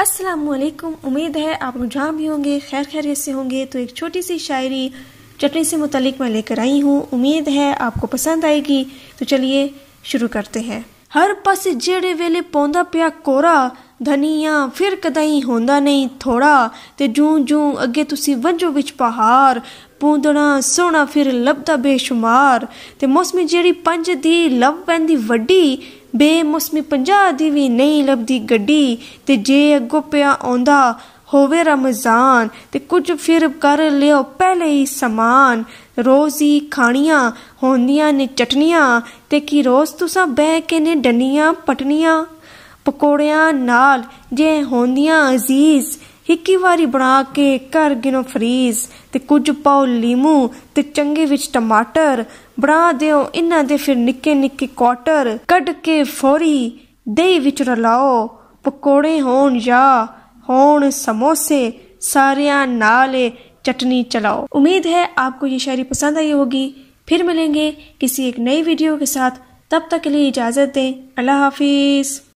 السلام علیکم امید ہے असलकुम بھی ہوں گے خیر خیریت سے ہوں گے تو ایک چھوٹی سی شاعری چٹنی سے متعلق میں لے کر मैं ہوں امید ہے उम्मीद کو پسند पसंद گی تو चलिए شروع کرتے ہیں ہر ਪਾਸੇ جیڑے ویلے پوندا پیا ਕੋਰਾ دھنیا پھر کدائی ہوندا نہیں تھوڑا تے جوں جوں اگے تسی ونجو وچ پہاڑ ਪੂੰਦਣਾ ਸੋਹਣਾ ਫਿਰ ਲੱਭਦਾ ਬੇਸ਼ੁਮਾਰ ਤੇ ਮੌਸਮੀ ਜਿਹੜੀ ਪੰਜ ਦੀ ਲਵ ਪੈਂਦੀ ਵੱਡੀ ਬੇਮੌਸਮੀ ਪੰਜਾ ਦੀ ਵੀ ਨਹੀਂ ਲੱਭਦੀ ਗੱਡੀ ਤੇ ਜੇ ਅੱਗੋਂ ਪਿਆ ਆਉਂਦਾ ਹੋਵੇ ਰਮਜ਼ਾਨ ਤੇ ਕੁਝ ਫਿਰ ਕਰ ਲਿਓ ਪਹਿਲੇ ਹੀ ਸਮਾਨ ਰੋਜ਼ੀ ਖਾਣੀਆਂ ਹੁੰਦੀਆਂ ਨੇ ਚਟਨੀਆਂ ਤੇ ਕੀ ਰੋਜ਼ ਤੁਸਾਂ ਬਹਿ ਕੇ ਨੇ ਡੰਨੀਆਂ ਪਟਨੀਆਂ ਪਕੌੜਿਆਂ ਨਾਲ ਜੇ ਹੁੰਦੀਆਂ ਅਜ਼ੀਜ਼ ਹੀ ਵਾਰੀ ਬਣਾ ਕੇ ਕਰ ਗਿਨੋ ਫਰੀਜ਼ ਤੇ ਕੁਝ ਪਾਓ ਲੀਮੂ ਤੇ ਚੰਗੇ ਵਿੱਚ ਟਮਾਟਰ ਬਣਾ ਦਿਓ ਇਹਨਾਂ ਦੇ ਫਿਰ ਨਿੱਕੇ ਨਿੱਕੇ ਕੁਆਟਰ ਕੱਢ ਕੇ ਫੌਰੀ ਦਹੀਂ ਵਿੱਚ ਰਲਾਓ ਪਕੌੜੇ ਹੋਣ ਜਾਂ ਹੋਣ ਸਮੋਸੇ ਸਾਰਿਆਂ ਨਾਲ ਚਟਨੀ ਚਲਾਓ ਉਮੀਦ ਹੈ ਆਪਕੋ ਇਹ ਸ਼ਾਇਰੀ ਪਸੰਦ ਆਈ ਹੋਗੀ ਫਿਰ ਮਿਲेंगे ਕਿਸੇ ਇੱਕ ਨਈ ਵੀਡੀਓ ਕੇ ਸਾਥ ਤਬ ਤੱਕ ਲਈ ਇਜਾਜ਼ਤ ਦੇ ਅੱਲਾ ਹਾਫਿਜ਼